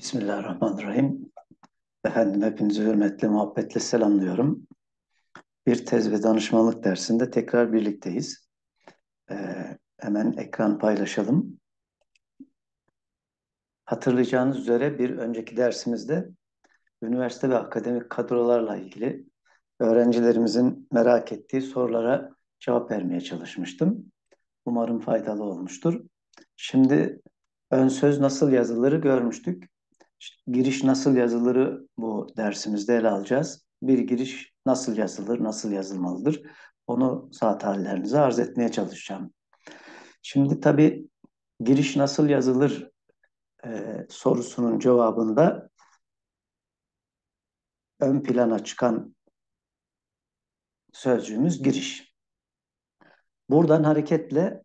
Bismillahirrahmanirrahim. Efendim hepinizi hürmetle, muhabbetle selamlıyorum. Bir tez ve danışmanlık dersinde tekrar birlikteyiz. Ee, hemen ekran paylaşalım. Hatırlayacağınız üzere bir önceki dersimizde üniversite ve akademik kadrolarla ilgili öğrencilerimizin merak ettiği sorulara cevap vermeye çalışmıştım. Umarım faydalı olmuştur. Şimdi ön söz nasıl yazılırı görmüştük giriş nasıl yazılırı bu dersimizde ele alacağız. Bir giriş nasıl yazılır, nasıl yazılmalıdır? Onu saat hallerinize arz etmeye çalışacağım. Şimdi tabii giriş nasıl yazılır e, sorusunun cevabında ön plana çıkan sözcüğümüz giriş. Buradan hareketle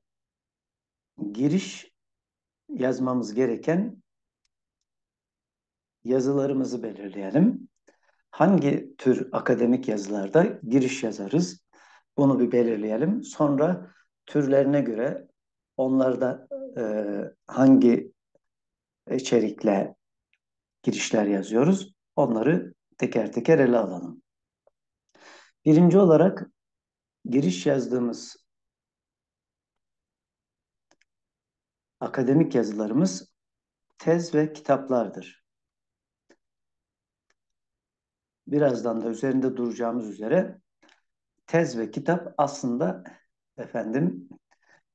giriş yazmamız gereken yazılarımızı belirleyelim. Hangi tür akademik yazılarda giriş yazarız? Bunu bir belirleyelim. Sonra türlerine göre onlarda e, hangi içerikle girişler yazıyoruz? Onları teker teker ele alalım. Birinci olarak giriş yazdığımız akademik yazılarımız tez ve kitaplardır birazdan da üzerinde duracağımız üzere tez ve kitap aslında efendim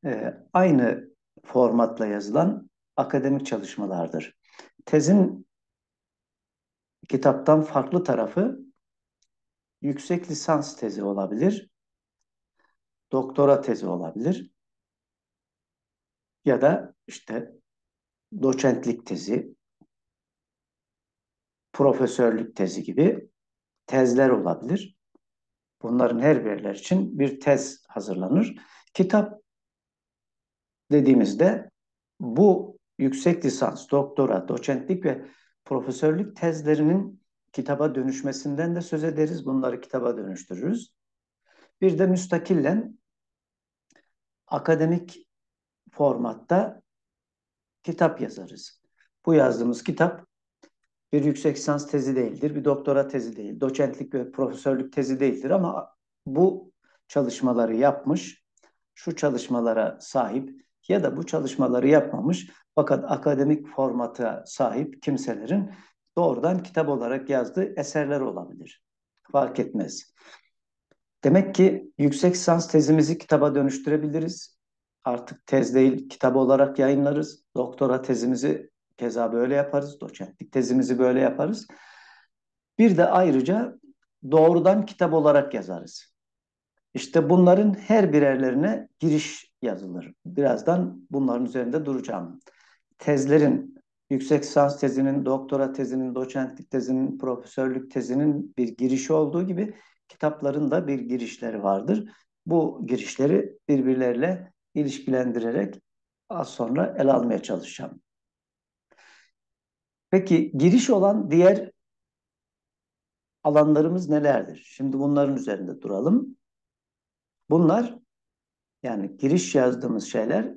e, aynı formatla yazılan akademik çalışmalardır. Tezin kitaptan farklı tarafı yüksek lisans tezi olabilir, doktora tezi olabilir ya da işte doçentlik tezi, profesörlük tezi gibi tezler olabilir. Bunların her birler için bir tez hazırlanır. Kitap dediğimizde bu yüksek lisans, doktora, doçentlik ve profesörlük tezlerinin kitaba dönüşmesinden de söz ederiz. Bunları kitaba dönüştürürüz. Bir de müstakillen akademik formatta kitap yazarız. Bu yazdığımız kitap bir yüksek lisans tezi değildir, bir doktora tezi değil, doçentlik ve profesörlük tezi değildir ama bu çalışmaları yapmış, şu çalışmalara sahip ya da bu çalışmaları yapmamış fakat akademik formata sahip kimselerin doğrudan kitap olarak yazdığı eserler olabilir. Fark etmez. Demek ki yüksek lisans tezimizi kitaba dönüştürebiliriz. Artık tez değil kitap olarak yayınlarız. Doktora tezimizi Keza böyle yaparız. Doçentlik tezimizi böyle yaparız. Bir de ayrıca doğrudan kitap olarak yazarız. İşte bunların her birerlerine giriş yazılır. Birazdan bunların üzerinde duracağım. Tezlerin, yüksek lisans tezinin, doktora tezinin, doçentlik tezinin, profesörlük tezinin bir girişi olduğu gibi kitapların da bir girişleri vardır. Bu girişleri birbirleriyle ilişkilendirerek az sonra ele almaya çalışacağım. Peki giriş olan diğer alanlarımız nelerdir? Şimdi bunların üzerinde duralım. Bunlar yani giriş yazdığımız şeyler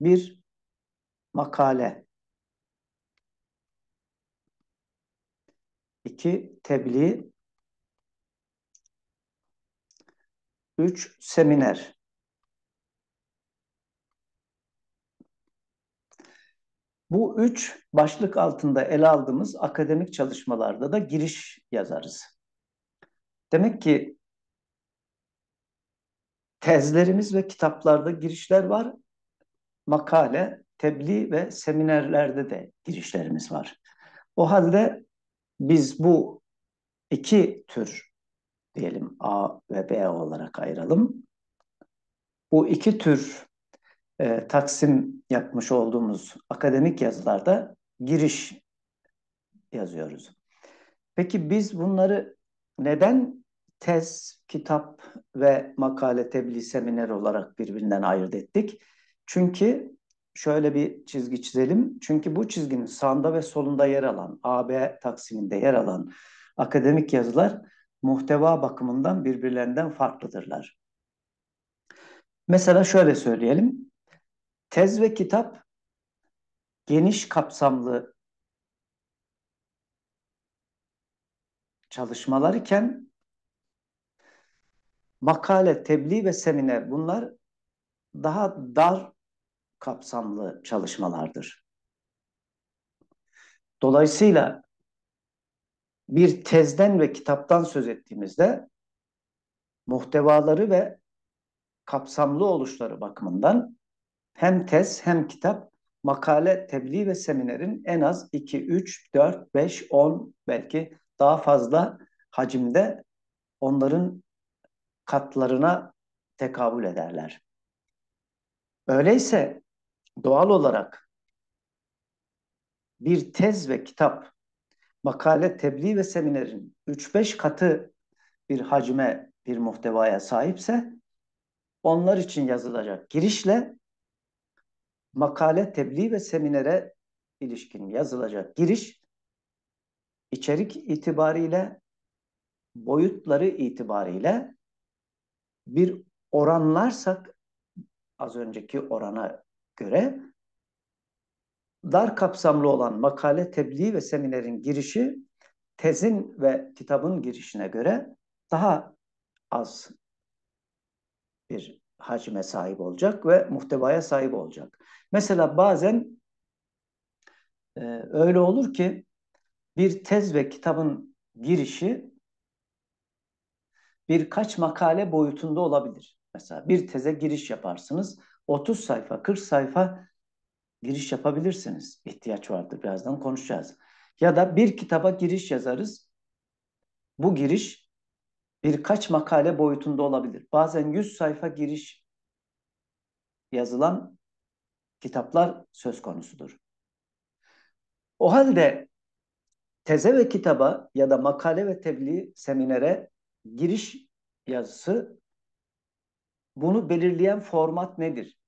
bir makale. iki tebliğ, üç seminer. Bu üç başlık altında ele aldığımız akademik çalışmalarda da giriş yazarız. Demek ki tezlerimiz ve kitaplarda girişler var. Makale, tebliğ ve seminerlerde de girişlerimiz var. O halde biz bu iki tür diyelim A ve B olarak ayıralım. Bu iki tür e, taksim yapmış olduğumuz akademik yazılarda giriş yazıyoruz. Peki biz bunları neden tez, kitap ve makale tebliğ seminer olarak birbirinden ayırt ettik? Çünkü şöyle bir çizgi çizelim. Çünkü bu çizginin sağında ve solunda yer alan, AB taksiminde yer alan akademik yazılar muhteva bakımından birbirlerinden farklıdırlar. Mesela şöyle söyleyelim. Tez ve kitap geniş kapsamlı çalışmalar iken makale, tebliğ ve seminer bunlar daha dar kapsamlı çalışmalardır. Dolayısıyla bir tezden ve kitaptan söz ettiğimizde muhtevaları ve kapsamlı oluşları bakımından hem tez hem kitap, makale, tebliğ ve seminerin en az 2, 3, 4, 5, 10 belki daha fazla hacimde onların katlarına tekabül ederler. Öyleyse doğal olarak bir tez ve kitap, makale, tebliğ ve seminerin 3-5 katı bir hacme, bir muhtevaya sahipse onlar için yazılacak girişle makale, tebliğ ve seminere ilişkin yazılacak giriş içerik itibariyle boyutları itibariyle bir oranlarsak az önceki orana göre dar kapsamlı olan makale, tebliğ ve seminerin girişi tezin ve kitabın girişine göre daha az bir hacme sahip olacak ve muhtevaya sahip olacak. Mesela bazen e, öyle olur ki bir tez ve kitabın girişi birkaç makale boyutunda olabilir. Mesela bir teze giriş yaparsınız. 30 sayfa, 40 sayfa giriş yapabilirsiniz. İhtiyaç vardır. Birazdan konuşacağız. Ya da bir kitaba giriş yazarız. Bu giriş birkaç makale boyutunda olabilir. Bazen 100 sayfa giriş yazılan kitaplar söz konusudur. O halde teze ve kitaba ya da makale ve tebliğ seminere giriş yazısı bunu belirleyen format nedir?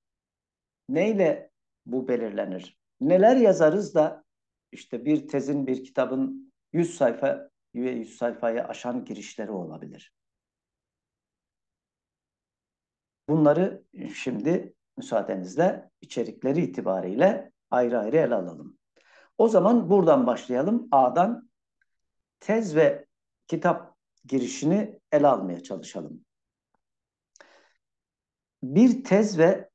Neyle bu belirlenir? Neler yazarız da işte bir tezin, bir kitabın 100 sayfa ve 100 sayfayı aşan girişleri olabilir. Bunları şimdi müsaadenizle içerikleri itibariyle ayrı ayrı ele alalım. O zaman buradan başlayalım. A'dan tez ve kitap girişini ele almaya çalışalım. Bir tez ve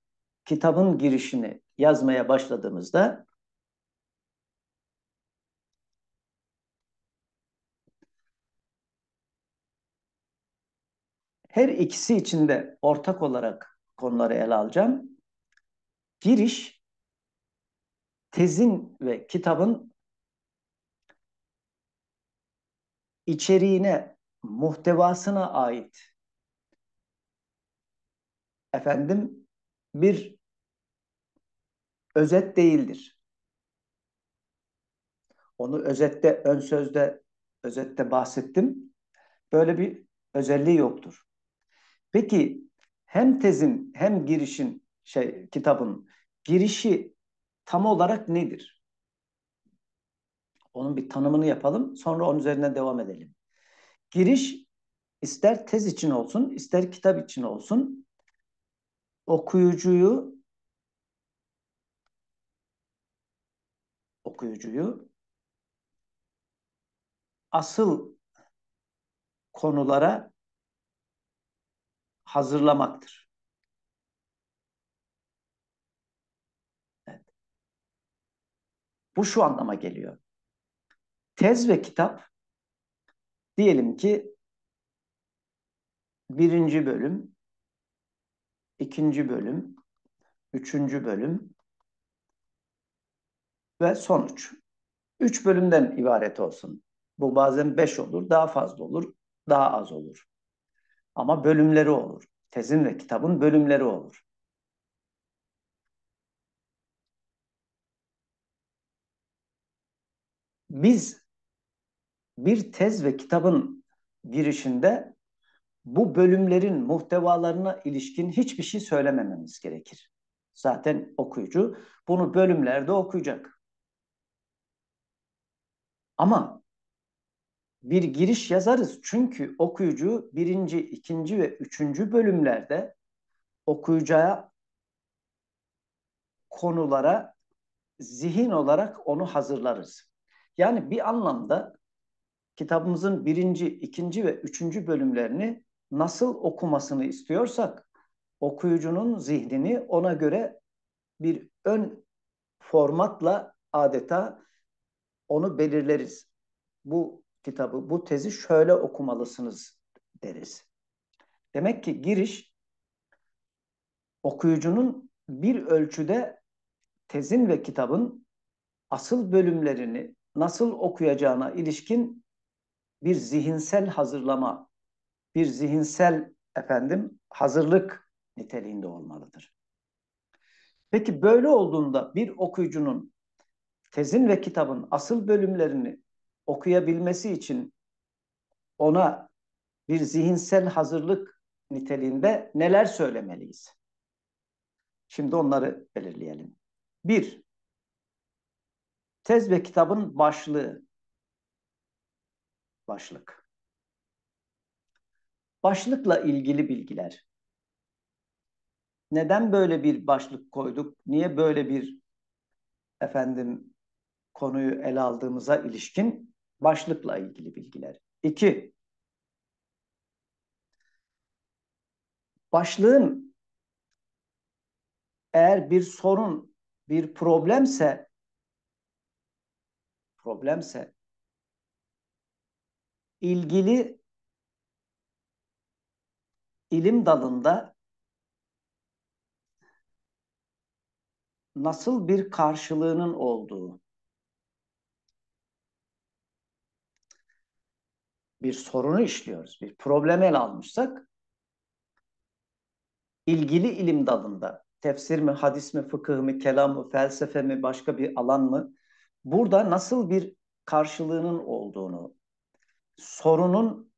kitabın girişini yazmaya başladığımızda her ikisi içinde ortak olarak konuları ele alacağım giriş tezin ve kitabın içeriğine, muhtevasına ait efendim bir özet değildir. Onu özette, ön sözde, özette bahsettim. Böyle bir özelliği yoktur. Peki hem tezin hem girişin şey kitabın girişi tam olarak nedir? Onun bir tanımını yapalım, sonra onun üzerine devam edelim. Giriş ister tez için olsun, ister kitap için olsun okuyucuyu okuyucuyu asıl konulara hazırlamaktır. Bu şu anlama geliyor. Tez ve kitap diyelim ki birinci bölüm, ikinci bölüm, üçüncü bölüm ve sonuç. Üç bölümden ibaret olsun. Bu bazen beş olur, daha fazla olur, daha az olur. Ama bölümleri olur. Tezin ve kitabın bölümleri olur. Biz bir tez ve kitabın girişinde bu bölümlerin muhtevalarına ilişkin hiçbir şey söylemememiz gerekir. Zaten okuyucu bunu bölümlerde okuyacak. Ama bir giriş yazarız çünkü okuyucu birinci, ikinci ve üçüncü bölümlerde okuyacağı konulara zihin olarak onu hazırlarız. Yani bir anlamda kitabımızın birinci, ikinci ve üçüncü bölümlerini nasıl okumasını istiyorsak okuyucunun zihnini ona göre bir ön formatla adeta onu belirleriz. Bu kitabı, bu tezi şöyle okumalısınız deriz. Demek ki giriş okuyucunun bir ölçüde tezin ve kitabın asıl bölümlerini nasıl okuyacağına ilişkin bir zihinsel hazırlama, bir zihinsel efendim hazırlık niteliğinde olmalıdır. Peki böyle olduğunda bir okuyucunun tezin ve kitabın asıl bölümlerini okuyabilmesi için ona bir zihinsel hazırlık niteliğinde neler söylemeliyiz? Şimdi onları belirleyelim. Bir, Tez ve kitabın başlığı. Başlık. Başlıkla ilgili bilgiler. Neden böyle bir başlık koyduk? Niye böyle bir efendim konuyu ele aldığımıza ilişkin başlıkla ilgili bilgiler. İki, başlığın eğer bir sorun, bir problemse problemse ilgili ilim dalında nasıl bir karşılığının olduğu bir sorunu işliyoruz. Bir problem el almışsak ilgili ilim dalında tefsir mi, hadis mi, fıkıh mı, kelam mı, felsefe mi, başka bir alan mı burada nasıl bir karşılığının olduğunu, sorunun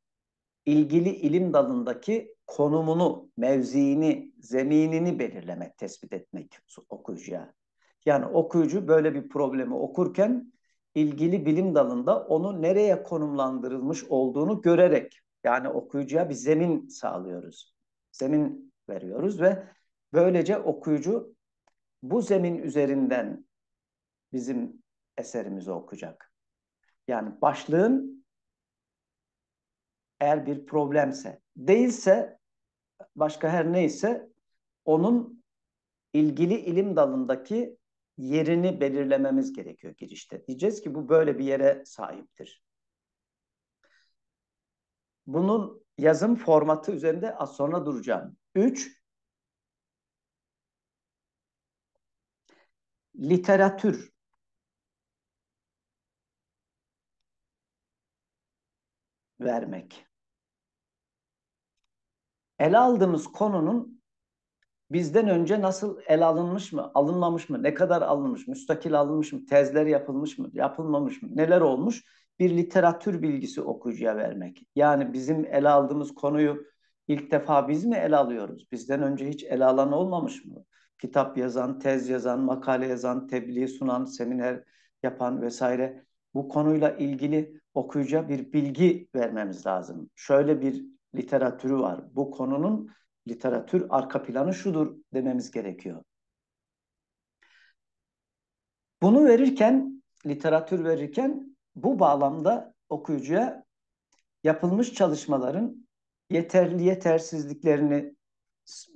ilgili ilim dalındaki konumunu, mevziini, zeminini belirlemek, tespit etmek okuyucuya. Yani okuyucu böyle bir problemi okurken ilgili bilim dalında onu nereye konumlandırılmış olduğunu görerek yani okuyucuya bir zemin sağlıyoruz. Zemin veriyoruz ve böylece okuyucu bu zemin üzerinden bizim eserimizi okuyacak. Yani başlığın eğer bir problemse, değilse başka her neyse onun ilgili ilim dalındaki yerini belirlememiz gerekiyor girişte. Diyeceğiz ki bu böyle bir yere sahiptir. Bunun yazım formatı üzerinde az sonra duracağım. Üç, literatür vermek. El aldığımız konunun bizden önce nasıl el alınmış mı, alınmamış mı, ne kadar alınmış, müstakil alınmış mı, tezler yapılmış mı, yapılmamış mı, neler olmuş bir literatür bilgisi okuyucuya vermek. Yani bizim el aldığımız konuyu ilk defa biz mi el alıyoruz? Bizden önce hiç el alan olmamış mı? Kitap yazan, tez yazan, makale yazan, tebliğ sunan, seminer yapan vesaire bu konuyla ilgili okuyucuya bir bilgi vermemiz lazım. Şöyle bir literatürü var. Bu konunun literatür arka planı şudur dememiz gerekiyor. Bunu verirken, literatür verirken bu bağlamda okuyucuya yapılmış çalışmaların yeterli yetersizliklerini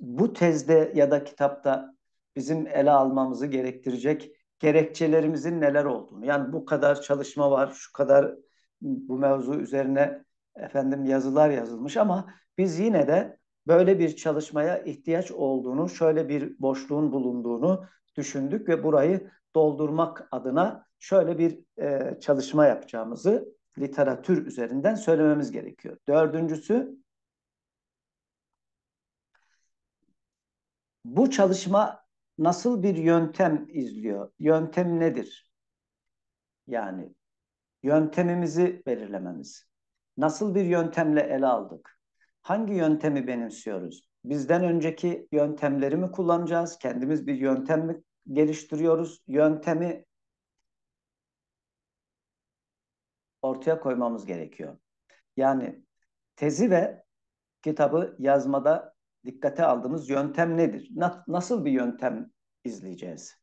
bu tezde ya da kitapta bizim ele almamızı gerektirecek gerekçelerimizin neler olduğunu. Yani bu kadar çalışma var, şu kadar bu mevzu üzerine efendim yazılar yazılmış ama biz yine de böyle bir çalışmaya ihtiyaç olduğunu, şöyle bir boşluğun bulunduğunu düşündük ve burayı doldurmak adına şöyle bir e, çalışma yapacağımızı literatür üzerinden söylememiz gerekiyor. Dördüncüsü bu çalışma nasıl bir yöntem izliyor? Yöntem nedir? Yani yöntemimizi belirlememiz. Nasıl bir yöntemle ele aldık? Hangi yöntemi benimsiyoruz? Bizden önceki yöntemleri mi kullanacağız? Kendimiz bir yöntem mi geliştiriyoruz? Yöntemi ortaya koymamız gerekiyor. Yani tezi ve kitabı yazmada dikkate aldığımız yöntem nedir? Na nasıl bir yöntem izleyeceğiz?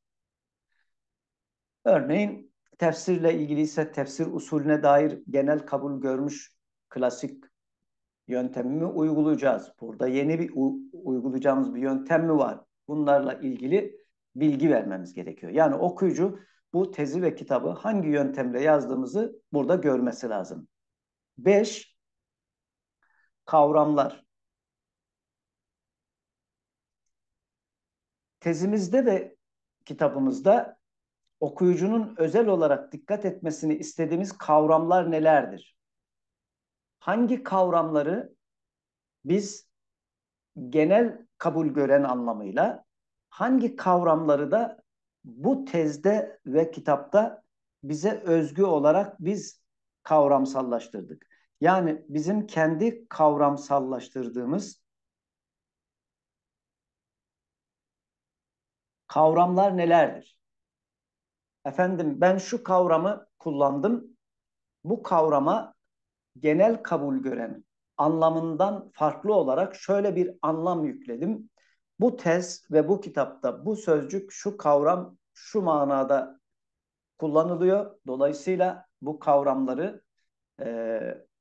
Örneğin tefsirle ilgili ise tefsir usulüne dair genel kabul görmüş klasik yöntemimi uygulayacağız? Burada yeni bir uygulayacağımız bir yöntem mi var? Bunlarla ilgili bilgi vermemiz gerekiyor. Yani okuyucu bu tezi ve kitabı hangi yöntemle yazdığımızı burada görmesi lazım. Beş Kavramlar. Tezimizde ve kitabımızda okuyucunun özel olarak dikkat etmesini istediğimiz kavramlar nelerdir? Hangi kavramları biz genel kabul gören anlamıyla hangi kavramları da bu tezde ve kitapta bize özgü olarak biz kavramsallaştırdık. Yani bizim kendi kavramsallaştırdığımız kavramlar nelerdir? Efendim ben şu kavramı kullandım. Bu kavrama genel kabul gören anlamından farklı olarak şöyle bir anlam yükledim. Bu tez ve bu kitapta bu sözcük, şu kavram şu manada kullanılıyor. Dolayısıyla bu kavramları e,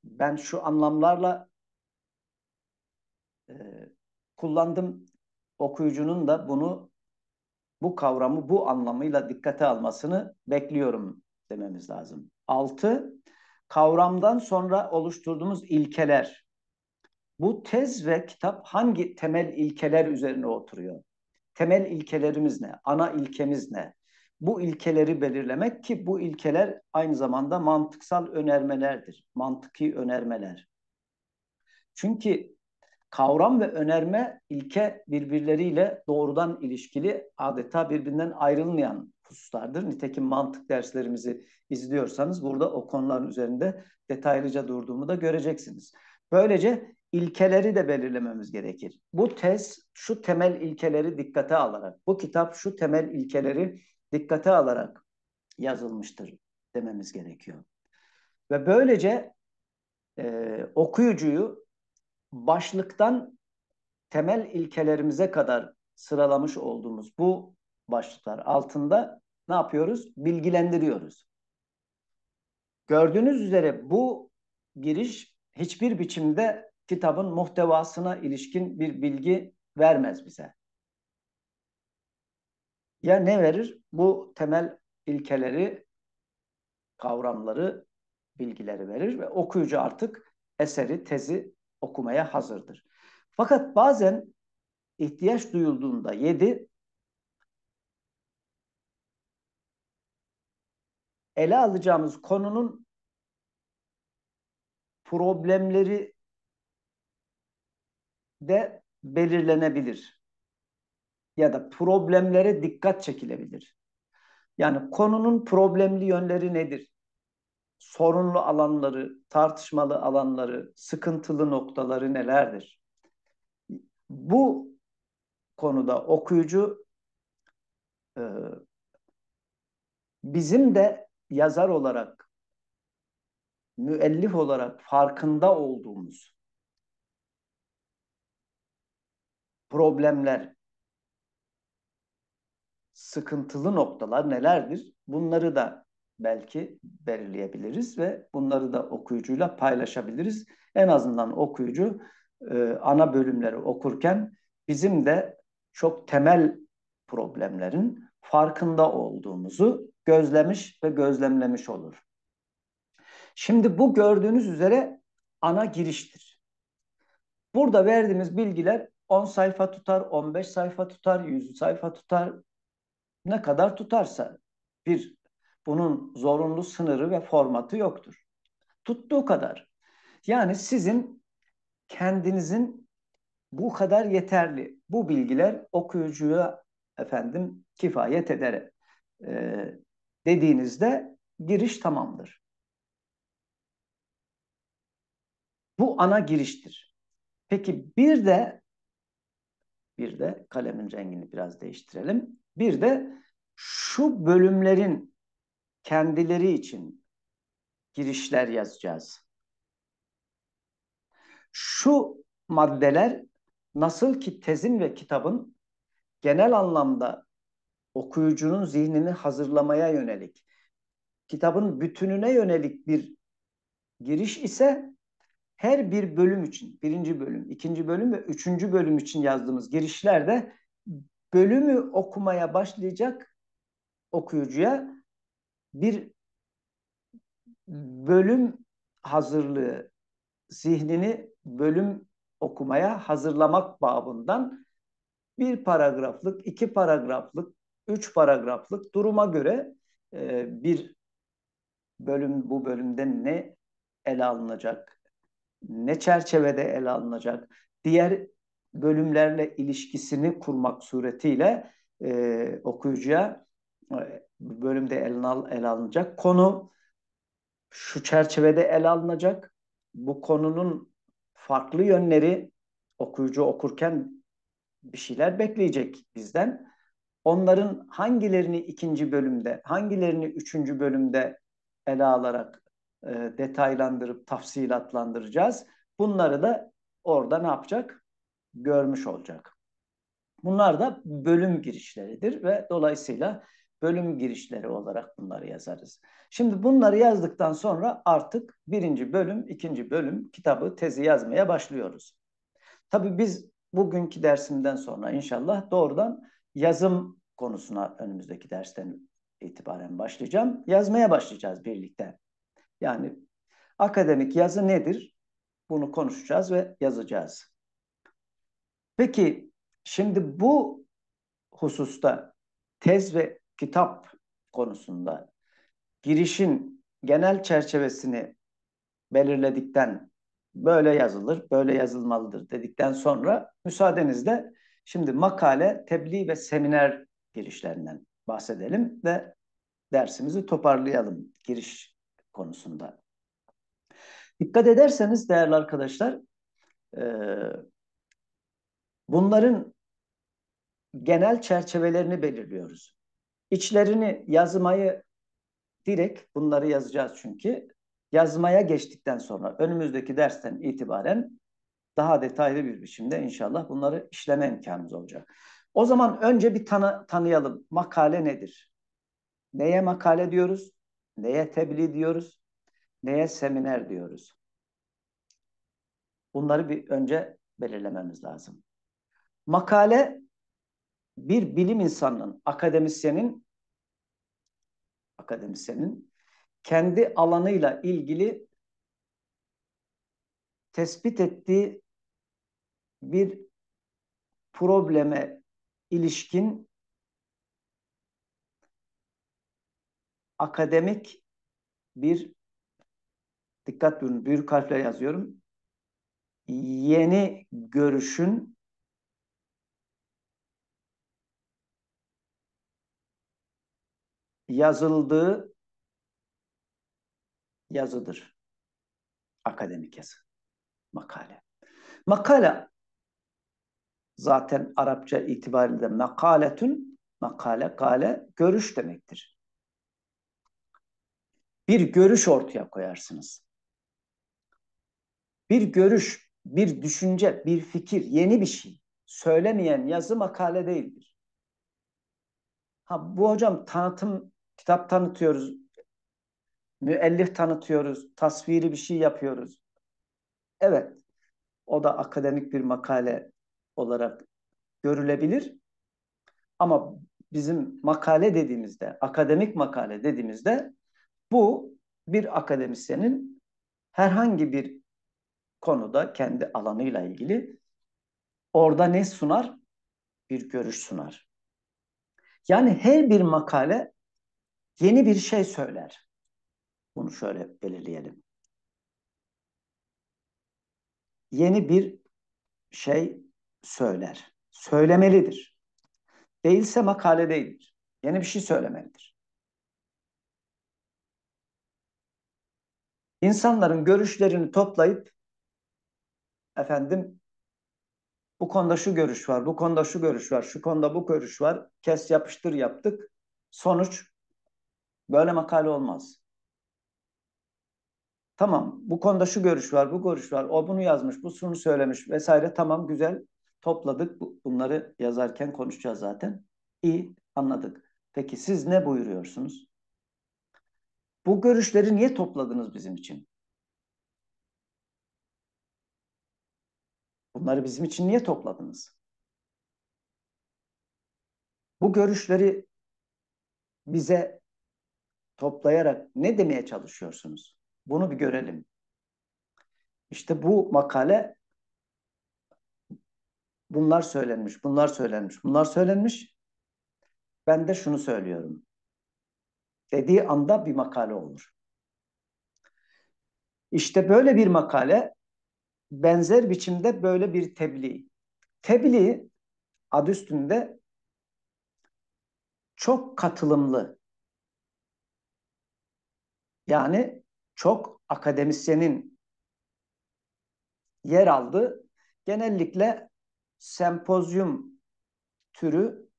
ben şu anlamlarla e, kullandım. Okuyucunun da bunu bu kavramı bu anlamıyla dikkate almasını bekliyorum dememiz lazım. Altı, kavramdan sonra oluşturduğumuz ilkeler. Bu tez ve kitap hangi temel ilkeler üzerine oturuyor? Temel ilkelerimiz ne? Ana ilkemiz ne? Bu ilkeleri belirlemek ki bu ilkeler aynı zamanda mantıksal önermelerdir. Mantıki önermeler. Çünkü kavram ve önerme ilke birbirleriyle doğrudan ilişkili adeta birbirinden ayrılmayan hususlardır. Nitekim mantık derslerimizi izliyorsanız burada o konuların üzerinde detaylıca durduğumu da göreceksiniz. Böylece ilkeleri de belirlememiz gerekir. Bu tez şu temel ilkeleri dikkate alarak, bu kitap şu temel ilkeleri dikkate alarak yazılmıştır dememiz gerekiyor. Ve böylece e, okuyucuyu başlıktan temel ilkelerimize kadar sıralamış olduğumuz bu başlıklar altında ne yapıyoruz? Bilgilendiriyoruz. Gördüğünüz üzere bu giriş hiçbir biçimde kitabın muhtevasına ilişkin bir bilgi vermez bize. Ya ne verir? Bu temel ilkeleri, kavramları, bilgileri verir ve okuyucu artık eseri, tezi okumaya hazırdır. Fakat bazen ihtiyaç duyulduğunda yedi ele alacağımız konunun problemleri de belirlenebilir. Ya da problemlere dikkat çekilebilir. Yani konunun problemli yönleri nedir? sorunlu alanları, tartışmalı alanları, sıkıntılı noktaları nelerdir? Bu konuda okuyucu e, bizim de yazar olarak, müellif olarak farkında olduğumuz problemler, sıkıntılı noktalar nelerdir? Bunları da belki belirleyebiliriz ve bunları da okuyucuyla paylaşabiliriz. En azından okuyucu e, ana bölümleri okurken bizim de çok temel problemlerin farkında olduğumuzu gözlemiş ve gözlemlemiş olur. Şimdi bu gördüğünüz üzere ana giriştir. Burada verdiğimiz bilgiler 10 sayfa tutar, 15 sayfa tutar, 100 sayfa tutar, ne kadar tutarsa bir bunun zorunlu sınırı ve formatı yoktur. Tuttuğu kadar. Yani sizin kendinizin bu kadar yeterli. Bu bilgiler okuyucuya efendim kifayet eder e, dediğinizde giriş tamamdır. Bu ana giriştir. Peki bir de bir de kalemin rengini biraz değiştirelim. Bir de şu bölümlerin kendileri için girişler yazacağız. Şu maddeler nasıl ki tezin ve kitabın genel anlamda okuyucunun zihnini hazırlamaya yönelik, kitabın bütününe yönelik bir giriş ise her bir bölüm için, birinci bölüm, ikinci bölüm ve üçüncü bölüm için yazdığımız girişlerde bölümü okumaya başlayacak okuyucuya bir bölüm hazırlığı, zihnini bölüm okumaya hazırlamak babından bir paragraflık, iki paragraflık, üç paragraflık duruma göre e, bir bölüm bu bölümde ne ele alınacak, ne çerçevede ele alınacak, diğer bölümlerle ilişkisini kurmak suretiyle e, okuyucuya bölümde el al, ele alınacak. Konu şu çerçevede el alınacak. Bu konunun farklı yönleri okuyucu okurken bir şeyler bekleyecek bizden. Onların hangilerini ikinci bölümde, hangilerini üçüncü bölümde ele alarak e, detaylandırıp tafsilatlandıracağız. Bunları da orada ne yapacak? Görmüş olacak. Bunlar da bölüm girişleridir ve dolayısıyla bölüm girişleri olarak bunları yazarız. Şimdi bunları yazdıktan sonra artık birinci bölüm, ikinci bölüm kitabı, tezi yazmaya başlıyoruz. Tabii biz bugünkü dersimden sonra inşallah doğrudan yazım konusuna önümüzdeki dersten itibaren başlayacağım. Yazmaya başlayacağız birlikte. Yani akademik yazı nedir? Bunu konuşacağız ve yazacağız. Peki şimdi bu hususta tez ve kitap konusunda girişin genel çerçevesini belirledikten böyle yazılır, böyle yazılmalıdır dedikten sonra müsaadenizle şimdi makale, tebliğ ve seminer girişlerinden bahsedelim ve dersimizi toparlayalım giriş konusunda. Dikkat ederseniz değerli arkadaşlar, e, bunların genel çerçevelerini belirliyoruz. İçlerini yazmayı direkt bunları yazacağız çünkü. Yazmaya geçtikten sonra önümüzdeki dersten itibaren daha detaylı bir biçimde inşallah bunları işleme imkanımız olacak. O zaman önce bir tanı tanıyalım. Makale nedir? Neye makale diyoruz? Neye tebliğ diyoruz? Neye seminer diyoruz? Bunları bir önce belirlememiz lazım. Makale bir bilim insanının, akademisyenin akademisyenin kendi alanıyla ilgili tespit ettiği bir probleme ilişkin akademik bir dikkat buyurun büyük harfler yazıyorum. Yeni görüşün yazıldığı yazıdır. Akademik yazı. Makale. Makale zaten Arapça itibariyle makaletün makale kale görüş demektir. Bir görüş ortaya koyarsınız. Bir görüş, bir düşünce, bir fikir, yeni bir şey söylemeyen yazı makale değildir. Ha bu hocam tanıtım Kitap tanıtıyoruz. Müellif tanıtıyoruz. Tasviri bir şey yapıyoruz. Evet. O da akademik bir makale olarak görülebilir. Ama bizim makale dediğimizde, akademik makale dediğimizde bu bir akademisyenin herhangi bir konuda kendi alanıyla ilgili orada ne sunar? Bir görüş sunar. Yani her bir makale yeni bir şey söyler. Bunu şöyle belirleyelim. Yeni bir şey söyler. Söylemelidir. Değilse makale değildir. Yeni bir şey söylemelidir. İnsanların görüşlerini toplayıp efendim bu konuda şu görüş var, bu konuda şu görüş var, şu konuda bu görüş var. Kes yapıştır yaptık. Sonuç Böyle makale olmaz. Tamam bu konuda şu görüş var, bu görüş var. O bunu yazmış, bu şunu söylemiş vesaire. Tamam güzel topladık. Bunları yazarken konuşacağız zaten. İyi anladık. Peki siz ne buyuruyorsunuz? Bu görüşleri niye topladınız bizim için? Bunları bizim için niye topladınız? Bu görüşleri bize toplayarak ne demeye çalışıyorsunuz? Bunu bir görelim. İşte bu makale bunlar söylenmiş, bunlar söylenmiş, bunlar söylenmiş. Ben de şunu söylüyorum. Dediği anda bir makale olur. İşte böyle bir makale benzer biçimde böyle bir tebliğ. Tebliğ adı üstünde çok katılımlı, yani çok akademisyenin yer aldığı genellikle sempozyum türü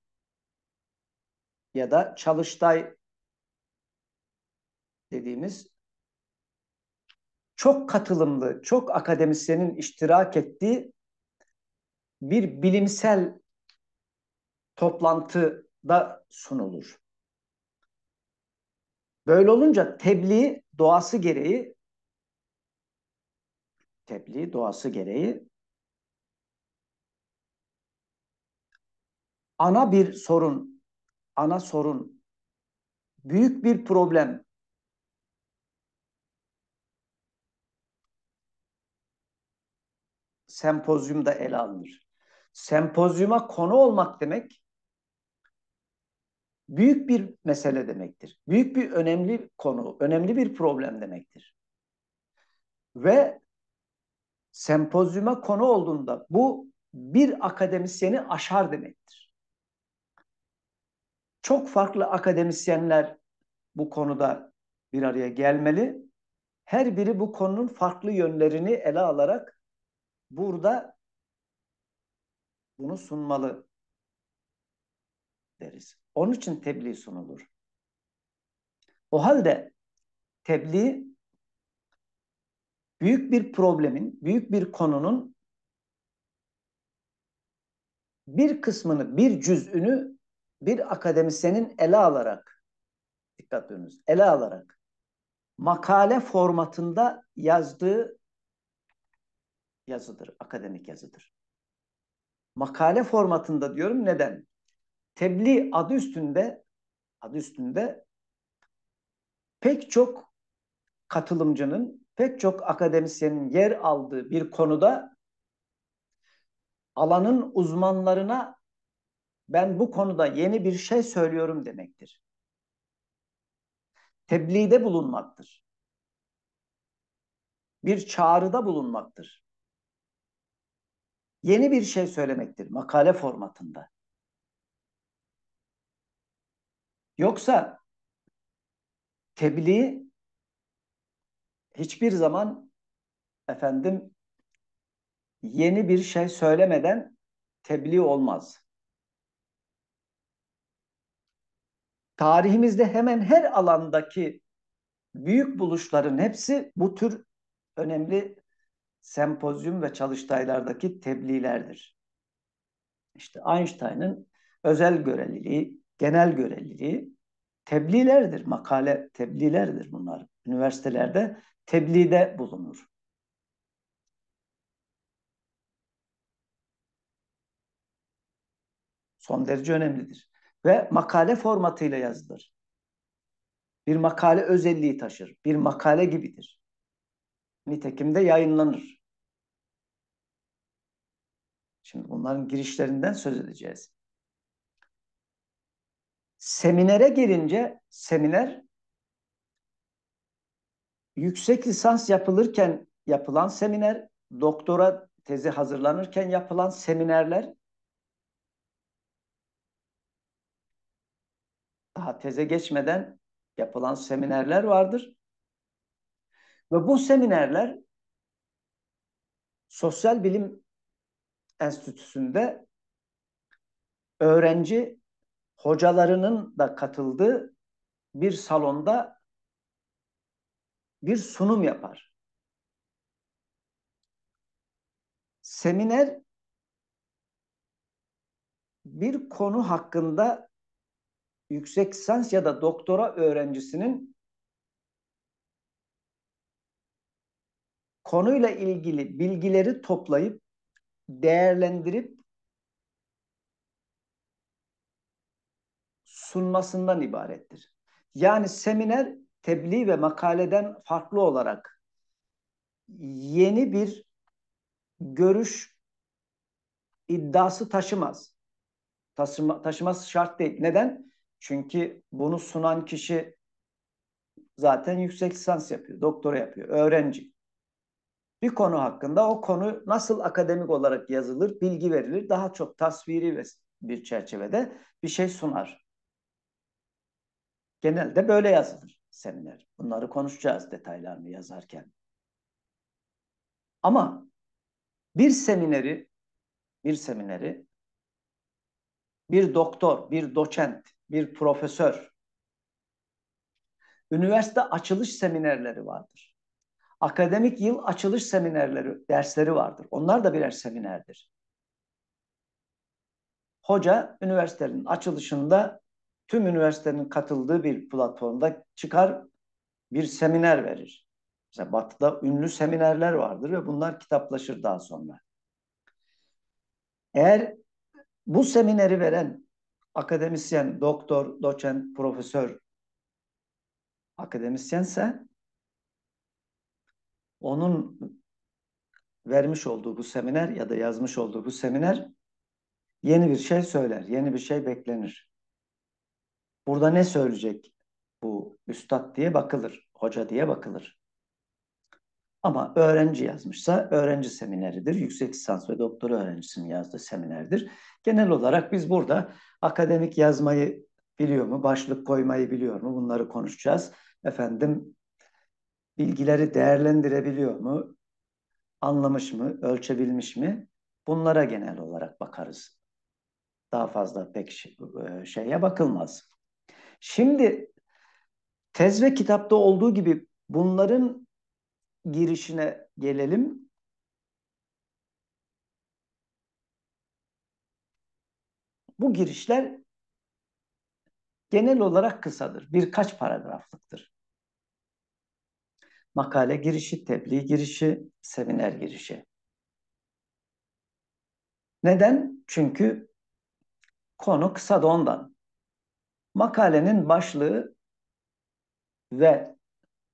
ya da çalıştay dediğimiz çok katılımlı, çok akademisyenin iştirak ettiği bir bilimsel toplantıda sunulur. Böyle olunca tebliğ doğası gereği tebliğ doğası gereği ana bir sorun, ana sorun, büyük bir problem. Sempozyumda ele alınır. Sempozyuma konu olmak demek büyük bir mesele demektir. Büyük bir önemli konu, önemli bir problem demektir. Ve sempozyuma konu olduğunda bu bir akademisyeni aşar demektir. Çok farklı akademisyenler bu konuda bir araya gelmeli. Her biri bu konunun farklı yönlerini ele alarak burada bunu sunmalı deriz. Onun için tebliğ sunulur. O halde tebliğ büyük bir problemin, büyük bir konunun bir kısmını, bir cüzünü bir akademisyenin ele alarak, dikkat ediyorsunuz, ele alarak makale formatında yazdığı yazıdır, akademik yazıdır. Makale formatında diyorum neden? tebliğ adı üstünde adı üstünde pek çok katılımcının, pek çok akademisyenin yer aldığı bir konuda alanın uzmanlarına ben bu konuda yeni bir şey söylüyorum demektir. Tebliğde bulunmaktır. Bir çağrıda bulunmaktır. Yeni bir şey söylemektir makale formatında. Yoksa tebliğ hiçbir zaman efendim yeni bir şey söylemeden tebliğ olmaz. Tarihimizde hemen her alandaki büyük buluşların hepsi bu tür önemli sempozyum ve çalıştaylardaki tebliğlerdir. İşte Einstein'ın özel göreliliği, genel görevliliği tebliğlerdir, makale tebliğlerdir bunlar. Üniversitelerde tebliğde bulunur. Son derece önemlidir. Ve makale formatıyla yazılır. Bir makale özelliği taşır. Bir makale gibidir. Nitekim de yayınlanır. Şimdi bunların girişlerinden söz edeceğiz. Seminere gelince seminer yüksek lisans yapılırken yapılan seminer, doktora tezi hazırlanırken yapılan seminerler daha teze geçmeden yapılan seminerler vardır. Ve bu seminerler Sosyal Bilim Enstitüsü'nde öğrenci hocalarının da katıldığı bir salonda bir sunum yapar. Seminer bir konu hakkında yüksek lisans ya da doktora öğrencisinin konuyla ilgili bilgileri toplayıp değerlendirip sunmasından ibarettir. Yani seminer tebliğ ve makaleden farklı olarak yeni bir görüş iddiası taşımaz. Taşıma, taşıması şart değil. Neden? Çünkü bunu sunan kişi zaten yüksek lisans yapıyor, doktora yapıyor, öğrenci. Bir konu hakkında o konu nasıl akademik olarak yazılır, bilgi verilir, daha çok tasviri bir çerçevede bir şey sunar. Genelde böyle yazılır seminer. Bunları konuşacağız detaylarını yazarken. Ama bir semineri bir semineri bir doktor, bir doçent, bir profesör üniversite açılış seminerleri vardır. Akademik yıl açılış seminerleri, dersleri vardır. Onlar da birer seminerdir. Hoca üniversitenin açılışında tüm üniversitenin katıldığı bir platformda çıkar bir seminer verir. Mesela Batı'da ünlü seminerler vardır ve bunlar kitaplaşır daha sonra. Eğer bu semineri veren akademisyen, doktor, doçent, profesör akademisyense onun vermiş olduğu bu seminer ya da yazmış olduğu bu seminer yeni bir şey söyler, yeni bir şey beklenir. Burada ne söyleyecek bu üstad diye bakılır, hoca diye bakılır. Ama öğrenci yazmışsa öğrenci semineridir. Yüksek lisans ve doktora öğrencisinin yazdığı seminerdir. Genel olarak biz burada akademik yazmayı biliyor mu, başlık koymayı biliyor mu bunları konuşacağız. Efendim bilgileri değerlendirebiliyor mu, anlamış mı, ölçebilmiş mi bunlara genel olarak bakarız. Daha fazla pek şey, e, şeye bakılmaz. Şimdi tez ve kitapta olduğu gibi bunların girişine gelelim. Bu girişler genel olarak kısadır. Birkaç paragraflıktır. Makale girişi, tebliğ girişi, seminer girişi. Neden? Çünkü konu kısa da ondan. Makalenin başlığı ve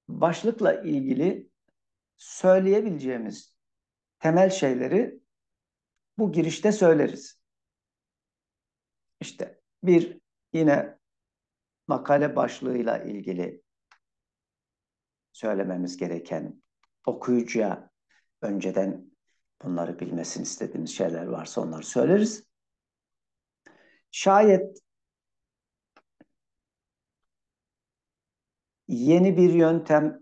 başlıkla ilgili söyleyebileceğimiz temel şeyleri bu girişte söyleriz. İşte bir yine makale başlığıyla ilgili söylememiz gereken okuyucuya önceden bunları bilmesini istediğimiz şeyler varsa onları söyleriz. Şayet yeni bir yöntem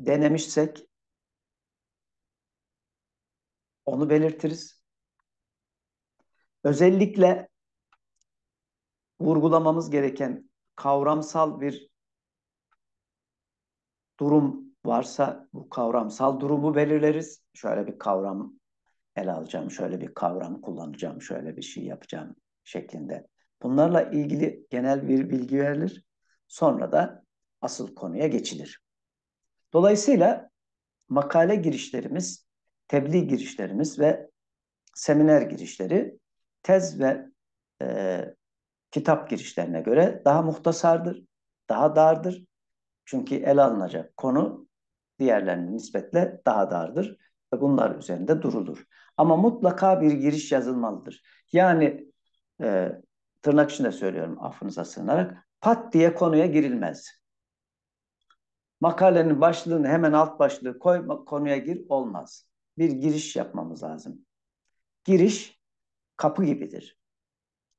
denemişsek onu belirtiriz. Özellikle vurgulamamız gereken kavramsal bir durum varsa bu kavramsal durumu belirleriz. Şöyle bir kavram el alacağım, şöyle bir kavram kullanacağım, şöyle bir şey yapacağım şeklinde. Bunlarla ilgili genel bir bilgi verilir. Sonra da asıl konuya geçilir. Dolayısıyla makale girişlerimiz, tebliğ girişlerimiz ve seminer girişleri tez ve e, kitap girişlerine göre daha muhtasardır, daha dardır. Çünkü ele alınacak konu diğerlerine nispetle daha dardır ve bunlar üzerinde durulur. Ama mutlaka bir giriş yazılmalıdır. Yani e, tırnak içinde söylüyorum affınıza sığınarak pat diye konuya girilmez. Makalenin başlığını hemen alt başlığı koy, konuya gir olmaz. Bir giriş yapmamız lazım. Giriş kapı gibidir.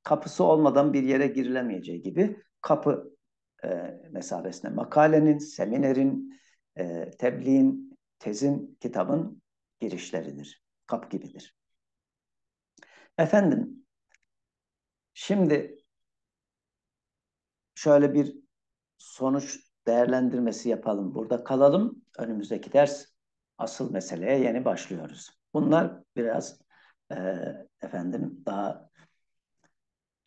Kapısı olmadan bir yere girilemeyeceği gibi kapı e, mesabesine makalenin, seminerin, e, tebliğin, tezin, kitabın girişleridir. Kapı gibidir. Efendim, şimdi şöyle bir sonuç değerlendirmesi yapalım. Burada kalalım. Önümüzdeki ders asıl meseleye yeni başlıyoruz. Bunlar biraz e, efendim daha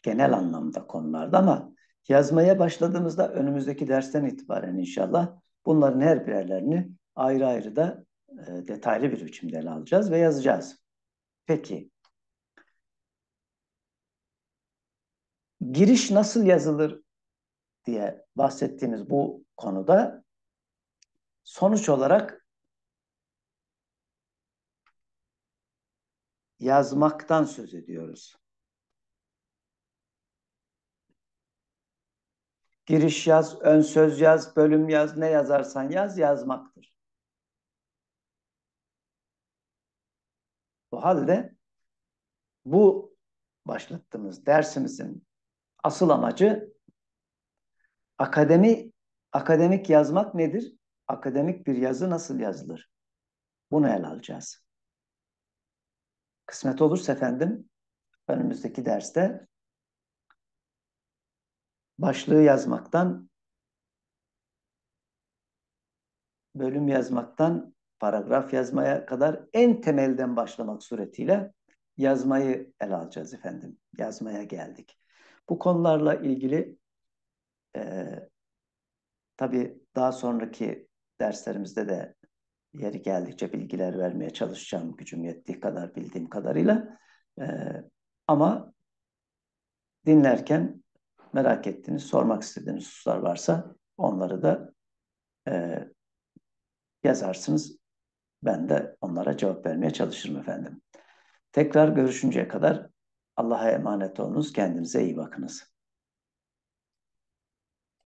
genel anlamda konulardı ama yazmaya başladığımızda önümüzdeki dersten itibaren inşallah bunların her birerlerini ayrı ayrı da e, detaylı bir biçimde ele alacağız ve yazacağız. Peki. Giriş nasıl yazılır diye bahsettiğimiz bu konuda sonuç olarak yazmaktan söz ediyoruz. Giriş yaz, ön söz yaz, bölüm yaz, ne yazarsan yaz yazmaktır. Bu halde bu başlattığımız dersimizin asıl amacı Akademi akademik yazmak nedir? Akademik bir yazı nasıl yazılır? Bunu ele alacağız. Kısmet olursa efendim önümüzdeki derste başlığı yazmaktan bölüm yazmaktan paragraf yazmaya kadar en temelden başlamak suretiyle yazmayı ele alacağız efendim. Yazmaya geldik. Bu konularla ilgili e, tabii daha sonraki derslerimizde de yeri geldikçe bilgiler vermeye çalışacağım gücüm yettiği kadar bildiğim kadarıyla. E, ama dinlerken merak ettiğiniz, sormak istediğiniz hususlar varsa onları da e, yazarsınız. Ben de onlara cevap vermeye çalışırım efendim. Tekrar görüşünceye kadar Allah'a emanet olunuz, kendinize iyi bakınız.